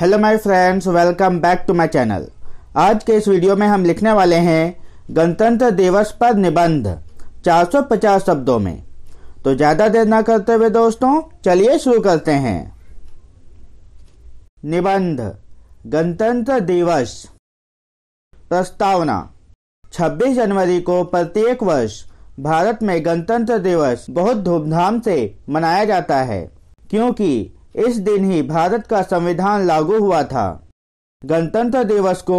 hello my friends welcome back to my channel आज के इस वीडियो में हम लिखने वाले हैं गणतंत्र दिवस पर निबंध 450 शब्दों में तो ज़्यादा देर ना करते हुए दोस्तों चलिए शुरू करते हैं निबंध गणतंत्र दिवस प्रस्तावना 26 जनवरी को प्रत्येक वर्ष भारत में गणतंत्र दिवस बहुत धूमधाम से मनाया जाता है क्योंकि इस दिन ही भारत का संविधान लागू हुआ था गणतंत्र दिवस को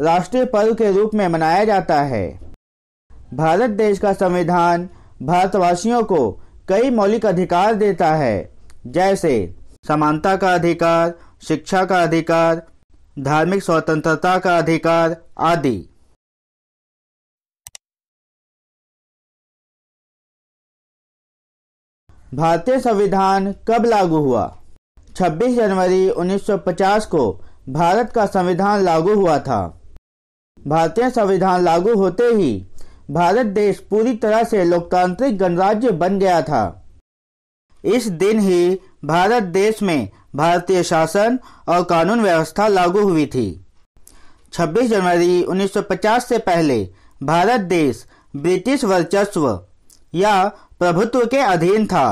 राष्ट्रीय पर्व के रूप में मनाया जाता है भारत देश का संविधान भारतवासियों को कई मौलिक अधिकार देता है जैसे समानता का अधिकार शिक्षा का अधिकार धार्मिक स्वतंत्रता का अधिकार आदि भारतीय संविधान कब लागू हुआ 26 जनवरी 1950 को भारत का संविधान लागू हुआ था भारतीय संविधान लागू होते ही भारत देश पूरी तरह से लोकतांत्रिक गणराज्य बन गया था इस दिन ही भारत देश में भारतीय शासन और कानून व्यवस्था लागू हुई थी 26 जनवरी 1950 से पहले भारत देश ब्रिटिश वर्चस्व या प्रभुत्व के अधीन था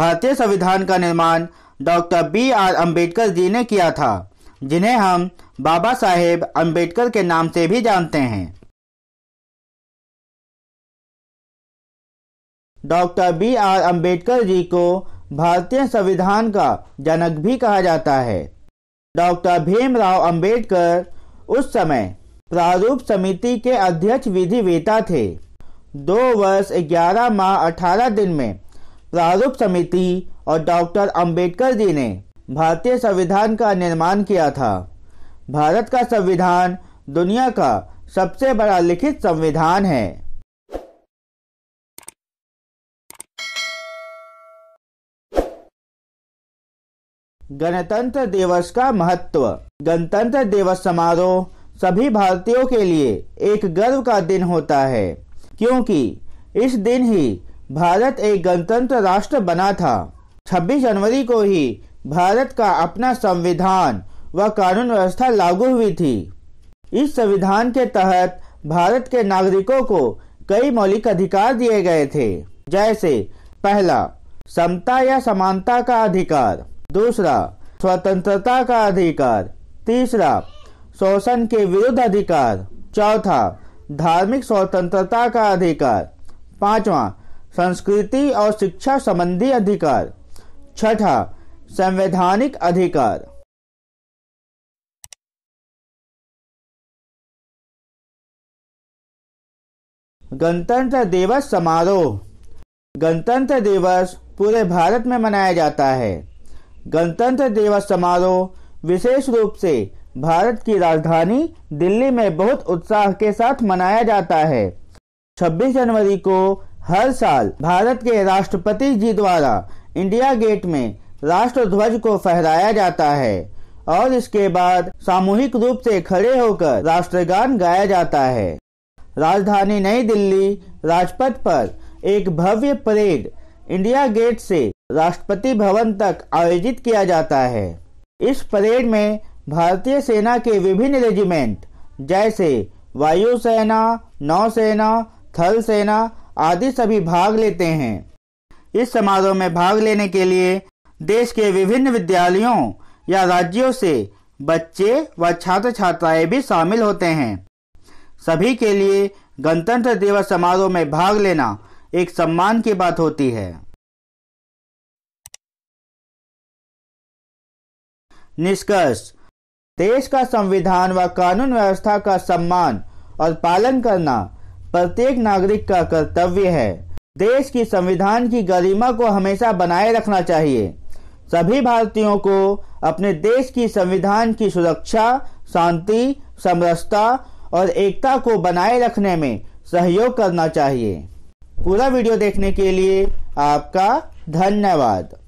भारतीय संविधान का निर्माण doctor B R Ambedkar ji ने किया था जिन्हें हम बाबा साहेब अम्बेडकर के नाम से भी जानते हैं doctor B R Ambedkar ji को भारतीय संविधान का जनक भी कहा जाता है डॉक्टर भीमराव अंबेडकर उस समय प्रारूप समिति के अध्यक्ष विधि वेता थे दो वर्ष ग्यारह माह अठारह दिन में प्रारूप समिति और डॉक्टर अंबेडकर जी ने भारतीय संविधान का निर्माण किया था भारत का संविधान दुनिया का सबसे बड़ा लिखित संविधान है गणतंत्र दिवस का महत्व गणतंत्र दिवस समारोह सभी भारतीयों के लिए एक गर्व का दिन होता है क्योंकि इस दिन ही भारत एक गणतंत्र राष्ट्र बना था 26 जनवरी को ही भारत का अपना संविधान व कानून व्यवस्था लागू हुई थी इस संविधान के तहत भारत के नागरिकों को कई मौलिक अधिकार दिए गए थे जैसे पहला समता या समानता का अधिकार दूसरा स्वतंत्रता का अधिकार तीसरा शोषण के विरुद्ध अधिकार चौथा धार्मिक स्वतंत्रता का अधिकार पांचवा संस्कृति और शिक्षा संबंधी अधिकार छठा संवैधानिक अधिकार गणतंत्र दिवस समारोह गणतंत्र दिवस पूरे भारत में मनाया जाता है गणतंत्र दिवस समारोह विशेष रूप से भारत की राजधानी दिल्ली में बहुत उत्साह के साथ मनाया जाता है 26 जनवरी को हर साल भारत के राष्ट्रपति जी द्वारा इंडिया गेट में राष्ट्र ध्वज को फहराया जाता है और इसके बाद सामूहिक रूप से खड़े होकर राष्ट्रगान गाया जाता है राजधानी नई दिल्ली राजपथ पर एक भव्य परेड इंडिया गेट से राष्ट्रपति भवन तक आयोजित किया जाता है इस परेड में भारतीय सेना के विभिन्न रेजिमेंट जैसे वायुसेना नौसेना थल सेना आदि सभी भाग लेते हैं इस समारोह में भाग लेने के लिए देश के विभिन्न विद्यालयों या राज्यों से बच्चे व छात्र छात्राएं भी शामिल होते हैं सभी के लिए गणतंत्र दिवस समारोह में भाग लेना एक सम्मान की बात होती है निष्कर्ष देश का संविधान व कानून व्यवस्था का सम्मान और पालन करना प्रत्येक नागरिक का कर्तव्य है देश की संविधान की गरिमा को हमेशा बनाए रखना चाहिए सभी भारतीयों को अपने देश की संविधान की सुरक्षा शांति समरसता और एकता को बनाए रखने में सहयोग करना चाहिए पूरा वीडियो देखने के लिए आपका धन्यवाद